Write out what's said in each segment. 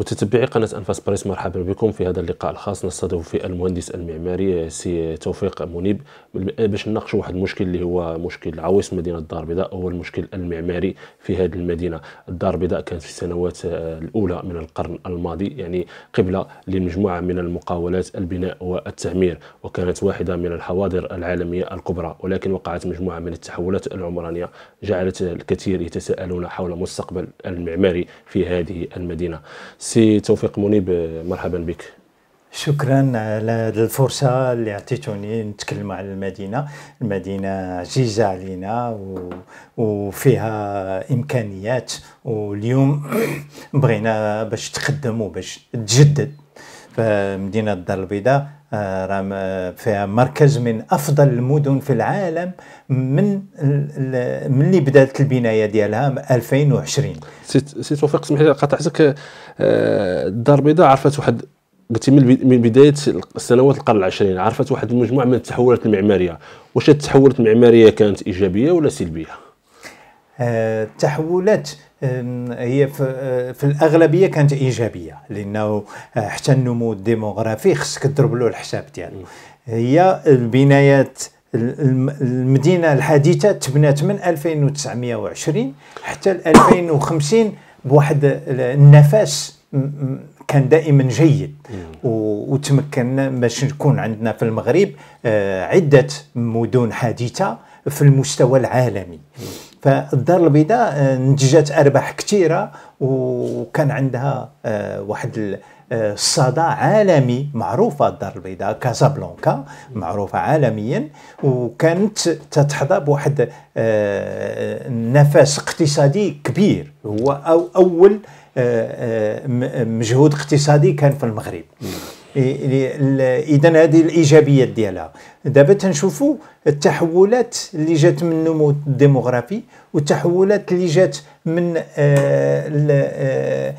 متتبعي قناة أنفاس باريس مرحبا بكم في هذا اللقاء الخاص نستضيف في المهندس المعماري سي توفيق منيب باش نناقشوا واحد المشكل اللي هو مشكل عويص مدينة الدار البيضاء هو المشكل المعماري في هذه المدينة الدار البيضاء كانت في السنوات آه، الأولى من القرن الماضي يعني قبلة لمجموعة من المقاولات البناء والتعمير وكانت واحدة من الحواضر العالمية الكبرى ولكن وقعت مجموعة من التحولات العمرانية جعلت الكثير يتساءلون حول مستقبل المعماري في هذه المدينة سي توفيق منيب مرحبا بك شكرا على هذه الفرصة اللي عطيتوني نتكلم على المدينة المدينة عزيزة علينا و... وفيها إمكانيات واليوم بغينا باش تقدموا باش تجدد فمدينة الدار البيضاء آه، مركز من افضل المدن في العالم من من اللي بدات البنايه ديالها 2020 سي توفيق سمح لي قطعتك آه، الدار البيضاء عرفت واحد قلتي من بدايه سنوات القرن العشرين عرفت واحد المجموعه من التحولات المعماريه واش التحولات المعماريه كانت ايجابيه ولا سلبيه آه، التحولات هي أه، في الاغلبيه كانت ايجابيه لانه أه، حتى النمو الديموغرافي خصك تضرب له الحساب ديالو هي البنايات المدينه الحديثه تبنات من 2920 حتى 2050 بواحد النفس كان دائما جيد وتمكنا باش نكون عندنا في المغرب أه، عده مدن حديثه في المستوى العالمي فالدار البيضاء آه، نتجت ارباح كثيره وكان عندها آه، واحد الصدى آه، عالمي معروفه الدار البيضاء كازابلانكا معروفه عالميا وكانت تتحظى بواحد نفس اقتصادي كبير هو اول مجهود اقتصادي كان في المغرب اذا هذه الايجابيات ديالها دابا تنشوفوا التحولات اللي جات من النمو الديموغرافي والتحولات اللي جات من آه، آه،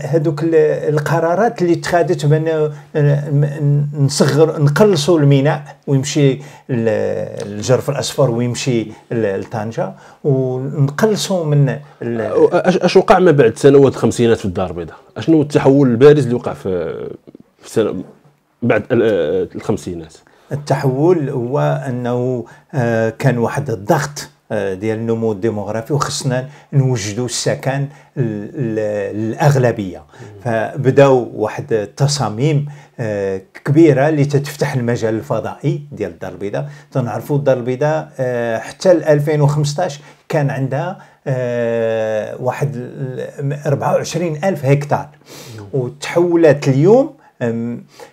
هذوك القرارات اللي اتخذت بان آه، نصغر نقلصوا الميناء ويمشي الجرف الاصفر ويمشي لطنجه ونقلصوا من اش وقع ما بعد سنوات الخمسينات في الدار البيضاء؟ اشنو التحول البارز اللي وقع في في السنة بعد آه، الخمسينات التحول هو انه آه، كان واحد الضغط آه، ديال النمو الديموغرافي وخصنا نوجدوا السكن الاغلبيه فبداوا واحد التصاميم كبيره اللي تتفتح المجال الفضائي ديال الدار البيضاء تنعرفوا الدار البيضاء حتى 2015 كان عندها واحد 24 الف هكتار وتحولت اليوم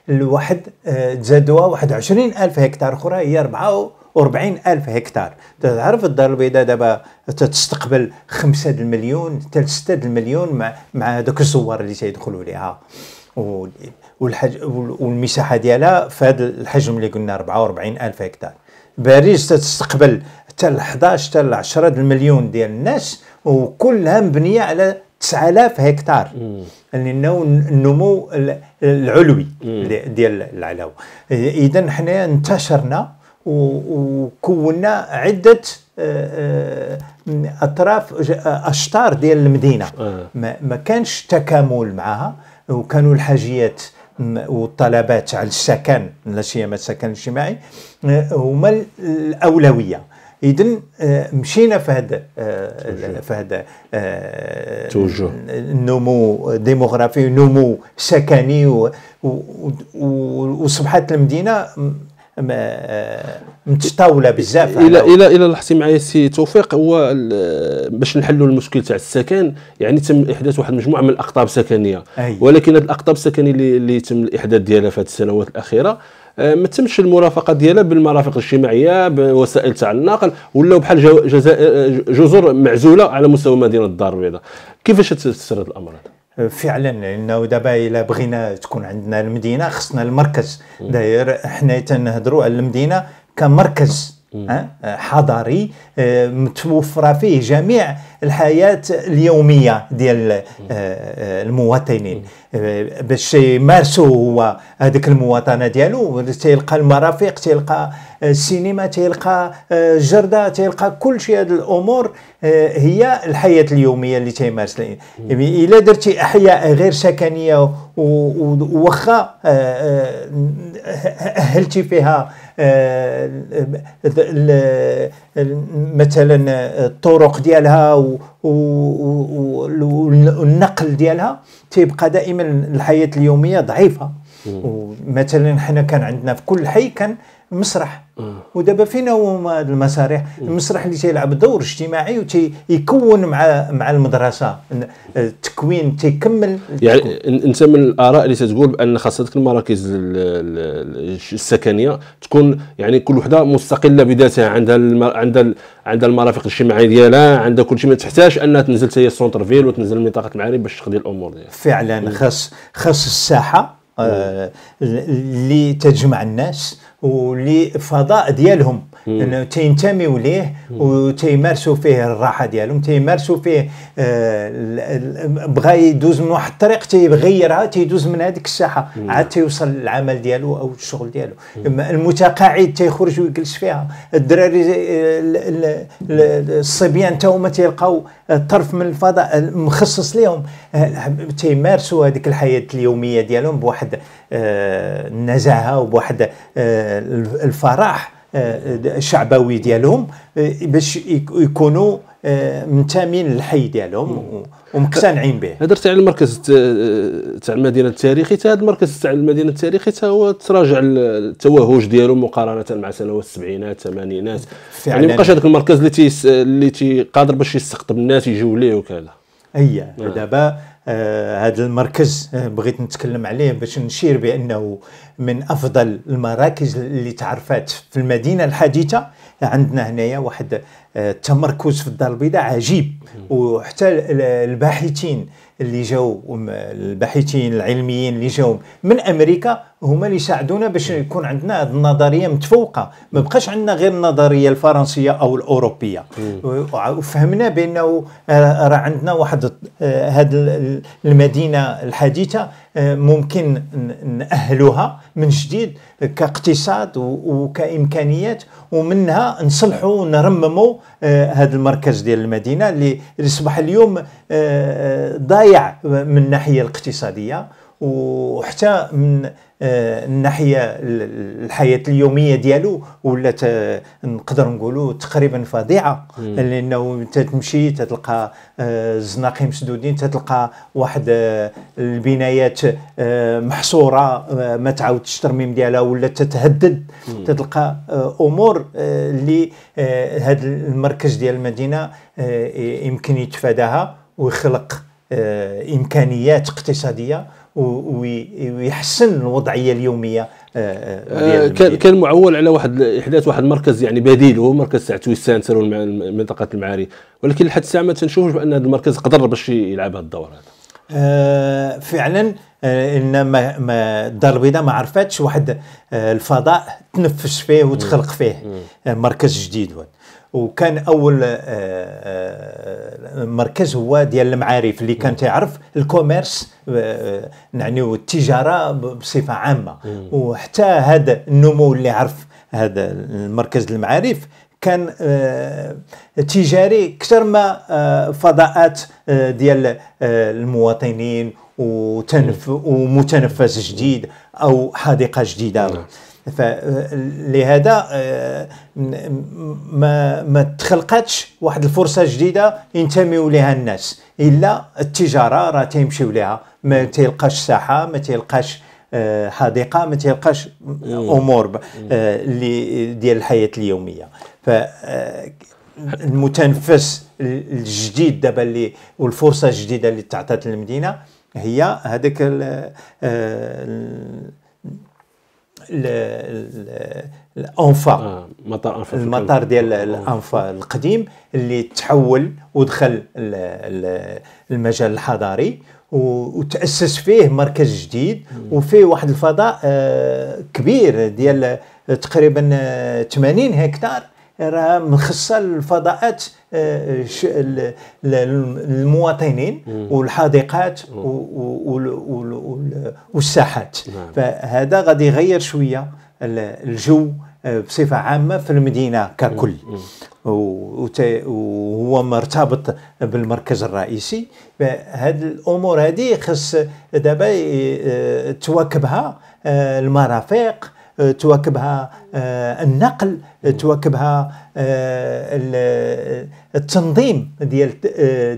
الواحد أه، جدوى واحد ألف هكتار أخرى هي ربعة ألف هكتار تعرف الدار البيضاء دابا تستقبل 5 المليون حتى 6 المليون مع مع دوك الزوار اللي تيدخلوا ليها والحج والمساحه ديالها في هذا الحجم اللي قلنا 44 الف هكتار باريس تستقبل حتى 11 حتى 10 المليون ديال الناس وكلها مبنيه على 9000 هكتار لانه يعني النمو العلوي ديال العلاوه اذا حنا انتشرنا وكونا عده آه، آه، اطراف اشطار ديال المدينه آه. ما كانش تكامل معها وكانوا الحاجيات والطلبات على السكن لا سيما السكن الاجتماعي هما الاولويه اذا آه، مشينا في هذا آه، في هذا توجه آه، النمو ديموغرافي ونمو سكني واصبحت المدينه متطاوله بزاف الى الى الى لاحظتي معايا السي توفيق هو باش نحلوا المشكل تاع السكن يعني تم احداث واحد المجموعه من الاقطاب السكنيه ولكن هذه الاقطاب السكنيه اللي, اللي تم الاحداث ديالها في هذه السنوات الاخيره آه، ما تمش المرافقه ديالها بالمرافق الاجتماعيه بوسائل تاع النقل ولاو بحال آه، آه، جزر معزوله على مستوى مدينه الدار البيضاء كيفاش تفسر هذا الامر هذا فعلا لانه دابا الا بغينا تكون عندنا المدينه خصنا المركز داير حنا تنهضروا على المدينه كمركز آه، حضري آه، متوفره فيه جميع الحياه اليوميه ديال آه، المواطنين باش يمارسوا هو هذيك المواطنه ديالو تيلقى المرافق تيلقى السينما تيلقى الجرده تيلقى كل شيء هذه الامور هي الحياه اليوميه اللي تيمارس يعني الا درتي احياء غير سكنيه وخا اهلتي فيها مثلا الطرق ديالها والنقل ديالها تيبقى دائما الحياه اليوميه ضعيفه ومثلا حنا كان عندنا في كل حي كان مسرح ودابا فين هما هاد المسارح المسرح اللي تيلعب دور اجتماعي وتيكون مع مع المدرسه التكوين تيكمل يعني انت من الاراء اللي تتقول بان خاصه المراكز السكنيه تكون يعني كل وحده مستقله بذاتها عندها عندها عندها المرافق الاجتماعيه ديالها عندها كل شيء ما تحتاج انها تنزل حتى هي السونتر فيل وتنزل لمنطقه المعارف باش تقضي الامور ديالها فعلا خاص خاص الساحه اللي آه، تجمع الناس واللي فضاء ديالهم انه تينتميو ليه وتيمارسوا فيه الراحه ديالهم تيمارسوا فيه بغى آه، بغا يدوز من واحد الطريق تيغيرها تيدوز من هذيك الساحه عاد تيوصل للعمل ديالو او الشغل ديالو المتقاعد تيخرج ويجلس فيها الدراري آه، الصبيان تا هما تيلقاو طرف من الفضاء مخصص ليهم آه، تيمارسوا هذيك الحياه اليوميه ديالهم بواحد النزاهه وبواحد الفرح الشعبوي ديالهم آه، باش يكونوا آه، منتمين للحي ديالهم ومقتنعين به هضرت على المركز آه، تاع المدينه التاريخي تاع هذا المركز تاع المدينه التاريخي تا هو تراجع التوهج ديالو مقارنه مع سنوات السبعينات الثمانينات يعني مابقاش هذاك المركز اللي تي اللي قادر باش يستقطب الناس يجيو ليه وكذا اي نعم. دابا آه هذا المركز آه بغيت نتكلم عليه باش نشير بانه من افضل المراكز اللي تعرفات في المدينه الحديثه عندنا هنايا واحد آه، التمركز آه في الدار البيضاء عجيب وحتى الباحثين اللي جاو الباحثين العلميين اللي جاو من امريكا هما اللي يساعدونا باش يكون عندنا هذه النظريه متفوقه ما بقاش عندنا غير النظريه الفرنسيه او الاوروبيه وفهمنا بانه آه، راه عندنا واحد هذه آه، المدينه الحديثه آه، ممكن ناهلوها من جديد كاقتصاد وكامكانيات ومنها نصلحوا ونرمموا هذا المركز ديال المدينه اللي اصبح اليوم ضايع من الناحيه الاقتصاديه وحتى من آه، الناحيه الحياه اليوميه ديالو ولات نقدر نقولوا تقريبا فظيعه لانه تتمشي تتلقى الزناقي آه، مسدودين تتلقى واحد آه، البنايات محصوره ما تعاودش الترميم ديالها ولا تتهدد تتلقى امور اللي هذا المركز ديال المدينه يمكن يتفاداها ويخلق آه، امكانيات اقتصاديه ويحسن الوضعيه اليوميه آه، آه، كان كان معول على واحد احداث واحد مركز يعني بديل هو مركز تاع سانتر منطقه المعاري ولكن لحد الساعه ما تنشوفوش بان هذا المركز قدر باش يلعب هذا الدور هذا فعلا ان ما, الدار البيضاء ما عرفاتش واحد الفضاء تنفس فيه وتخلق فيه مركز جديد وكان اول آه، آه، مركز هو ديال المعارف اللي كان تعرف الكوميرس آه، يعني والتجاره بصفه عامه وحتى هذا النمو اللي عرف هذا المركز المعارف كان تجاري اكثر ما فضاءات ديال المواطنين وتنف ومتنفس جديد او حديقه جديده نعم. فلهذا آه، ما ما تخلقاتش واحد الفرصه جديده ينتموا لها الناس الا التجاره راه تيمشيو لها ما تيلقاش ساحه ما تيلقاش آه، حديقه ما تيلقاش امور اللي آه، ديال الحياه اليوميه ف المتنفس الجديد دابا اللي والفرصه الجديده اللي تعطات للمدينه هي هذاك الانفا آه، مطار انفا المطار ديال الانفا القديم اللي تحول ودخل المجال الحضاري وتاسس فيه مركز جديد وفيه واحد الفضاء آه، كبير ديال تقريبا 80 آه، هكتار راه مخصصه للفضاءات آه، للمواطنين والحديقات والساحات نعم. فهذا غادي يغير شويه الجو آه، بصفه عامه في المدينه ككل وهو مرتبط بالمركز الرئيسي هذه الامور هذه خص دابا آه، تواكبها المرافق آه، تواكبها آه، النقل آه، تواكبها التنظيم ديال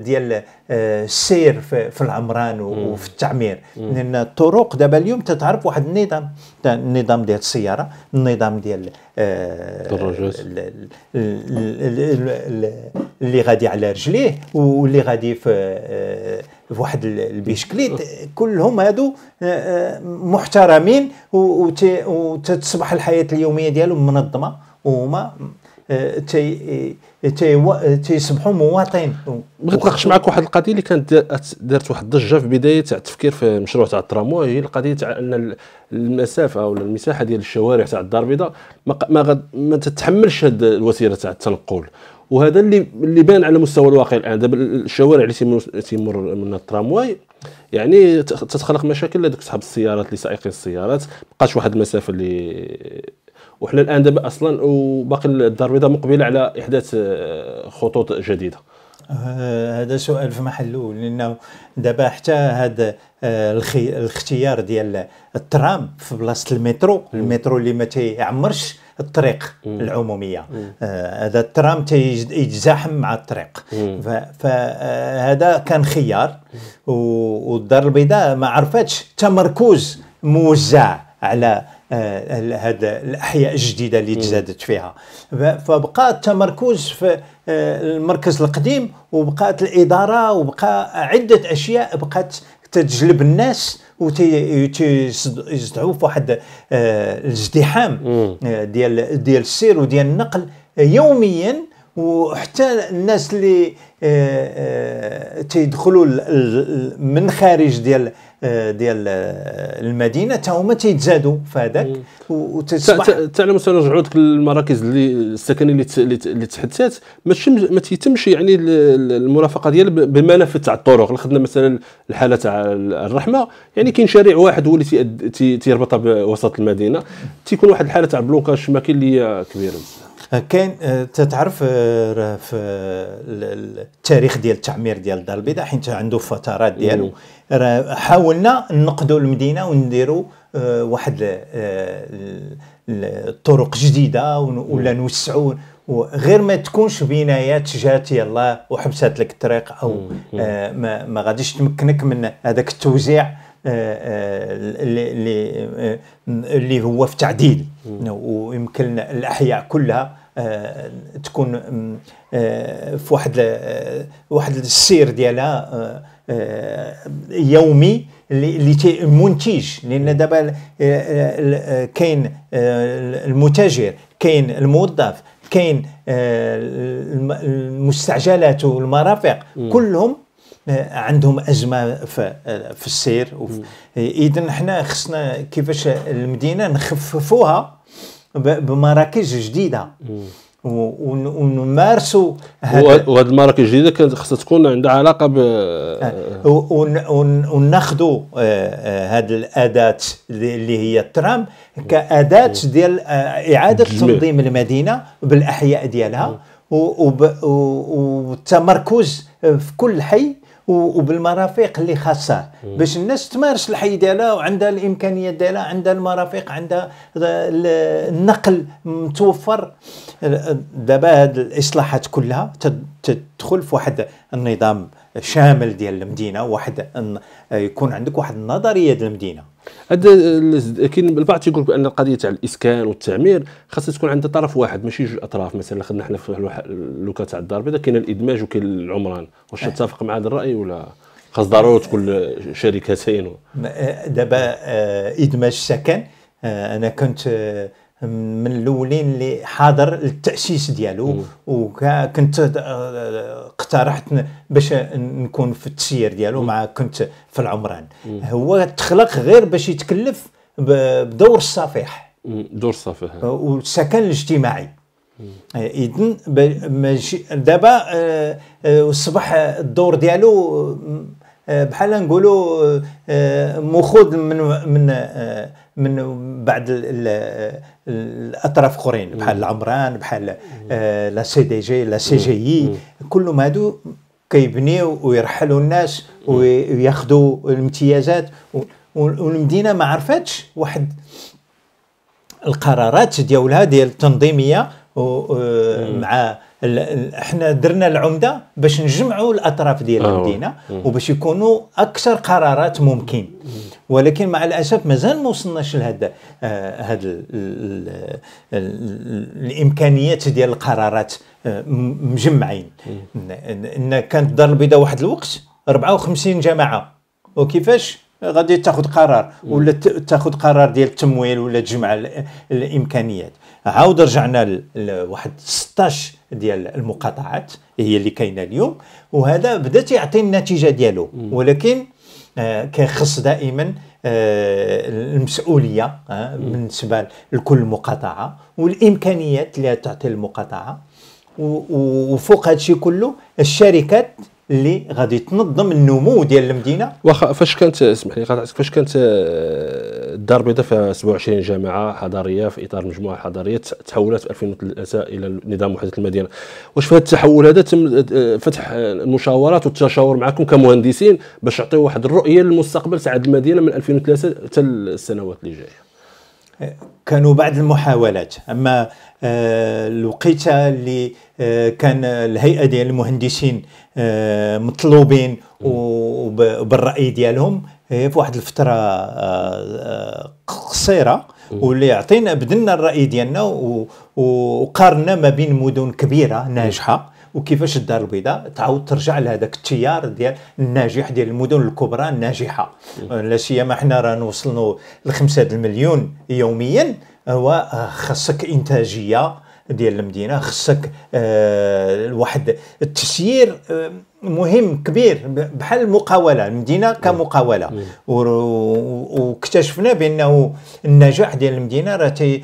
ديال السير في العمران وفي التعمير لان الطرق دابا اليوم تتعرف واحد النظام النظام ديال السياره النظام ديال اللي غادي على رجليه واللي غادي في واحد البيشكليت كلهم هادو آه، آه، محترمين وتصبح الحياه اليوميه ديالهم منظمه وهما آه، تي تي تيصبحوا مواطنين بغيت نناقش معك واحد القضيه اللي كانت دارت واحد الضجه في بدايه تاع التفكير في مشروع تاع التراموا هي القضيه تاع ان المسافه ولا المساحه ديال الشوارع تاع الدار البيضاء ما ما, ما تتحملش هذه الوسيله تاع التنقل وهذا اللي اللي بان على مستوى الواقع الان دابا الشوارع اللي تيمر من الترامواي يعني تتخلق مشاكل لديك صحاب السيارات اللي سائقي السيارات بقاش واحد المسافه اللي وحنا الان دابا اصلا وباقي الدار البيضاء مقبله على احداث آه، خطوط جديده آه، هذا سؤال في محله لانه دابا حتى هذا آه، الاختيار ديال الترام في بلاصه المترو المترو اللي ما تيعمرش الطريق مم. العموميه آه، هذا الترام يتزاحم مع الطريق فهذا آه، كان خيار والدار البيضاء ما عرفتش تمركز موزع على هذا آه، الاحياء الجديده اللي تزادت فيها فبقى التمركز في المركز القديم وبقات الاداره وبقى عده اشياء بقات تجلب الناس وتيزدعوا في واحد آه، الازدحام آه، ديال ديال السير وديال النقل يوميا وحتى الناس اللي آه، تيدخلوا من خارج ديال آه، ديال آه، المدينه حتى هما تيتزادوا في هذاك وتصبح تعلم سنرجعوا لك المراكز اللي السكنيه اللي اللي تحدثات ماشي ما تيتمش يعني المرافقه ديال بالمنافذ تاع الطرق خدنا مثلا الحاله تاع الرحمه يعني كاين شارع واحد هو اللي تيربطها بوسط المدينه تيكون واحد الحاله تاع بلوكاج ما آه، كاين اللي كبيره كاين تتعرف في التاريخ ديال التعمير ديال الدار البيضاء حيت عنده فترات ديالو راه حاولنا نقدوا المدينه ونديروا آه، واحد الطرق آه، جديده ولا نوسعوا غير ما تكونش بنايات جات يلا وحبسات لك الطريق او آه، ما, ما غاديش تمكنك من هذاك التوزيع اللي اللي هو في تعديل ويمكن الاحياء كلها تكون في واحد واحد السير ديالها آه، يومي اللي منتج لان دابا آه، آه، كاين المتاجر كاين الموظف كاين المستعجلات والمرافق كلهم عندهم ازمه في السير اذا حنا خصنا كيفاش المدينه نخففوها بمراكز جديده ونمارسوا وهذه المراكز الجديده كانت خصها تكون عندها علاقه ب آه. وناخذوا هذه آه، آه، الاداه اللي هي الترام كاداه ديال اعاده تنظيم المدينه بالاحياء ديالها والتمركز في كل حي وبالمرافق اللي خاصه باش الناس تمارس الحي ديالها وعندها الامكانيات ديالها عندها المرافق عندها النقل متوفر دابا هاد الاصلاحات كلها تدخل في واحد النظام شامل ديال المدينه واحد يكون عندك واحد النظريه ديال المدينه هذا كاين البعض تيقول بان القضيه تاع الاسكان والتعمير خاصها تكون عند طرف واحد ماشي جوج اطراف مثلا خدنا حنا في اللوكا تاع الدار البيضاء كاين الادماج وكاين العمران واش إيه. تتفق مع هذا الراي ولا خاص ضروري تكون شركتين دابا آه، ادماج السكن آه، انا كنت آه، من الاولين اللي حاضر للتاسيس ديالو وكنت آه، اقترحت باش نكون في التسيير ديالو مع كنت في العمران هو تخلق غير باش يتكلف بدور الصفيح دور الصفيح آه، والسكن الاجتماعي آه، اذا ماشي دابا اصبح الدور ديالو بحال نقولوا مخوض من من من بعد الاطراف اخرين بحال العمران بحال آه، لا سي دي جي لا سي جي اي كلهم هادو كيبنيو ويرحلوا الناس وياخذوا الامتيازات والمدينه ما عرفتش واحد القرارات ديالها ديال التنظيميه مع احنا درنا العمده باش نجمعوا الاطراف ديال المدينه وباش يكونوا اكثر قرارات ممكن ولكن مع الاسف مازال ما وصلناش لهذا آه، هذا الامكانيات ديال القرارات آه، مجمعين ان كانت الدار البيضاء واحد الوقت 54 جماعه وكيفاش غادي تاخذ قرار ولا تاخذ قرار ديال التمويل ولا تجمع الامكانيات عاود رجعنا لواحد 16 ديال المقاطعات هي اللي كاينه اليوم وهذا بدا تيعطي النتيجه ديالو ولكن آه، كيخص دائما آه، المسؤوليه آه، بالنسبه لكل مقاطعه والامكانيات اللي تعطي المقاطعه وفوق هادشي كله الشركات اللي غادي تنظم النمو ديال المدينه واخا فاش كانت اسمح لي قاطعتك فاش كانت آه، الدار البيضاء فيها 27 جامعه حضاريه في اطار مجموعه حضاريه تحولت في 2003 الى نظام وحده المدينه واش في هذا التحول هذا تم آه، فتح آه، المشاورات والتشاور معكم كمهندسين باش تعطيو واحد الرؤيه للمستقبل تاع المدينه من 2003 حتى السنوات اللي جايه كانوا بعض المحاولات اما الوقيته آه، اللي آه، كان الهيئه ديال المهندسين آه، مطلوبين وبالراي ديالهم هي في واحد الفتره قصيره واللي عطينا بدلنا الراي ديالنا وقارنا ما بين مدن كبيره ناجحه وكيفاش الدار البيضاء تعاود ترجع لهذاك التيار ديال الناجح ديال المدن الكبرى الناجحه لا سيما حنا رانا وصلنا ل 5 المليون يوميا هو خاصك انتاجيه ديال المدينه خصك آه واحد التسيير آه مهم كبير بحال المقاوله المدينه كمقاوله واكتشفنا بانه النجاح ديال المدينه راه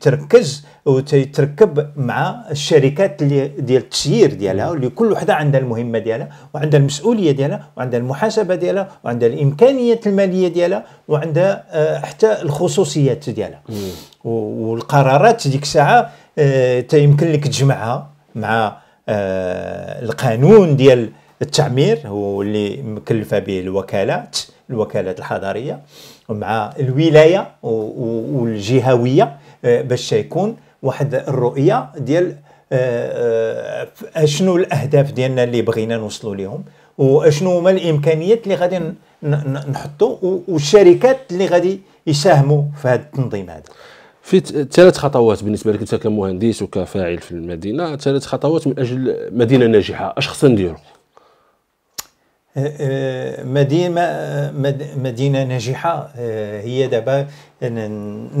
تركز وتتركب مع الشركات ديال التسيير ديالها اللي كل وحده عندها المهمه ديالها وعندها المسؤوليه ديالها وعندها المحاسبه ديالها وعندها الامكانيات الماليه ديالها وعندها آه، حتى الخصوصيات ديالها والقرارات ديك الساعه آه، تيمكن لك تجمعها مع آه، القانون ديال التعمير هو اللي مكلفه به الوكالات الوكالات الحضاريه مع الولايه والجهويه آه، باش يكون واحد الرؤيه ديال آه، اشنو الاهداف ديالنا اللي بغينا نوصلوا لهم واشنو هما الامكانيات اللي غادي نحطوا والشركات اللي غادي يساهموا في هذا التنظيم هذا في ثلاث خطوات بالنسبه لك انت كمهندس وكفاعل في المدينه ثلاث خطوات من اجل مدينه ناجحه اش خصنا نديرو أه، أه، مدينه مدينه ناجحه أه، هي دابا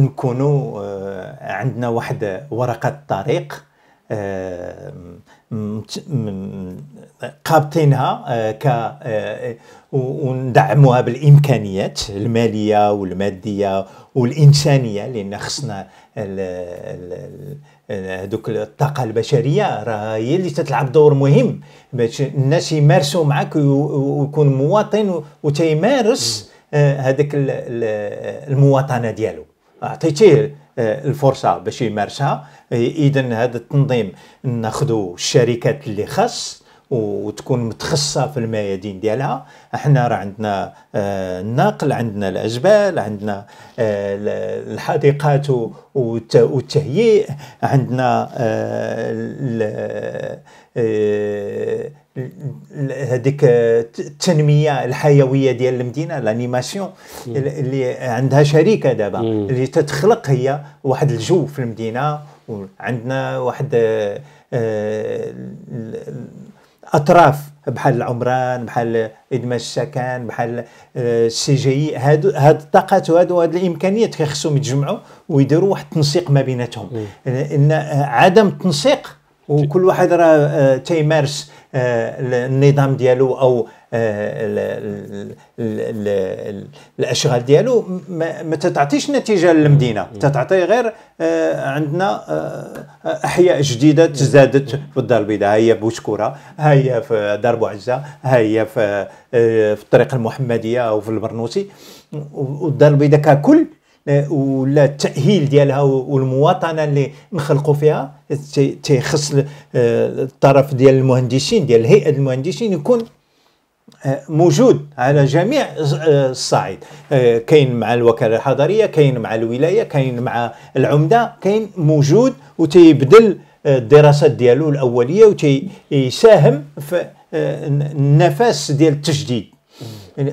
نكونوا عندنا واحد ورقه طريق قابطينها ك وندعموها بالامكانيات الماليه والماديه والانسانيه لان خصنا هذوك الطاقه البشريه راه هي اللي تتلعب دور مهم باش الناس يمارسوا معك ويكون مواطن وتيمارس آه، هذاك المواطنه ديالو اعطيتيه آه، الفرصه باش يمارسها آه، اذا هذا التنظيم ناخذوا الشركات اللي خاص وتكون متخصصه في الميادين ديالها احنا راه عندنا آه، النقل عندنا الاجبال عندنا آه، الحديقات والتهيئ عندنا آه، هذيك التنميه الحيويه ديال المدينه لانيماسيون اللي عندها شركه دابا اللي تتخلق هي واحد الجو في المدينه وعندنا واحد اطراف بحال العمران بحال ادماج السكن بحال آه، السي جي هادو هاد الطاقات وهادو هاد الامكانيات كيخصهم يتجمعوا ويديروا واحد التنسيق ما بيناتهم ان عدم التنسيق وكل واحد راه آه، تيمارس آه، النظام ديالو او آه، الاشغال ديالو ما تتعطيش نتيجه للمدينه تتعطي غير آه، عندنا آه، احياء جديده تزادت في الدار البيضاء ها هي بوشكوره ها هي في دار بوعزه ها هي في في الطريق المحمديه او في البرنوسي والدار البيضاء ككل ولا التاهيل ديالها والمواطنه اللي نخلقوا فيها تيخص الطرف ديال المهندسين ديال هيئه المهندسين يكون آه، موجود على جميع آه، الصعيد آه، كاين مع الوكاله الحضريه كاين مع الولايه كاين مع العمده كاين موجود وتيبدل الدراسات ديالو الاوليه وتيساهم في النفس ديال التجديد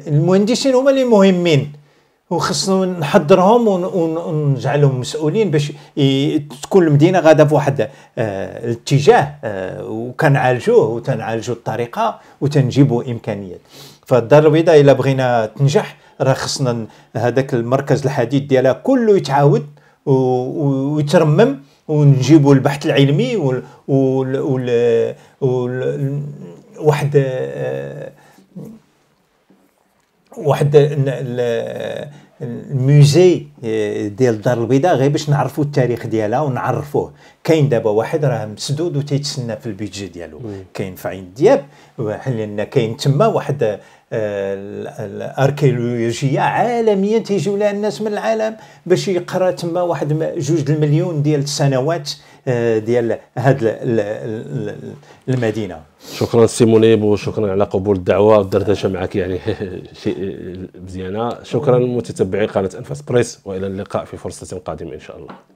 المهندسين هما اللي مهمين وخصنا نحضرهم ونجعلهم مسؤولين باش تكون المدينه غاده فواحد آه، الاتجاه آه، وكنعالجوه وتنعالجوا الطريقه وتنجيبوا امكانيات فالدار البيضاء الا بغينا تنجح راه خصنا هذاك المركز الحديد ديالها كله يتعاود ويترمم ونجيبوا البحث العلمي وال, وال... وال... وال... وال واحد الميوزي آه، ديال الدار البيضاء غير باش نعرفوا التاريخ ديالها ونعرفوه كاين دابا واحد راه مسدود وتيتسنى في البيدجي ديالو كاين في عين دياب لان كاين تما واحد آه، الاركيولوجيه عالميا تيجيو لها الناس من العالم باش يقرا تما واحد جوج المليون ديال السنوات آه، ديال هاد المدينه شكرا سي منيب وشكرا على قبول الدعوه والدردشه معك يعني شيء مزيانه شكرا متتبعي قناه انفاس بريس والى اللقاء في فرصه قادمه ان شاء الله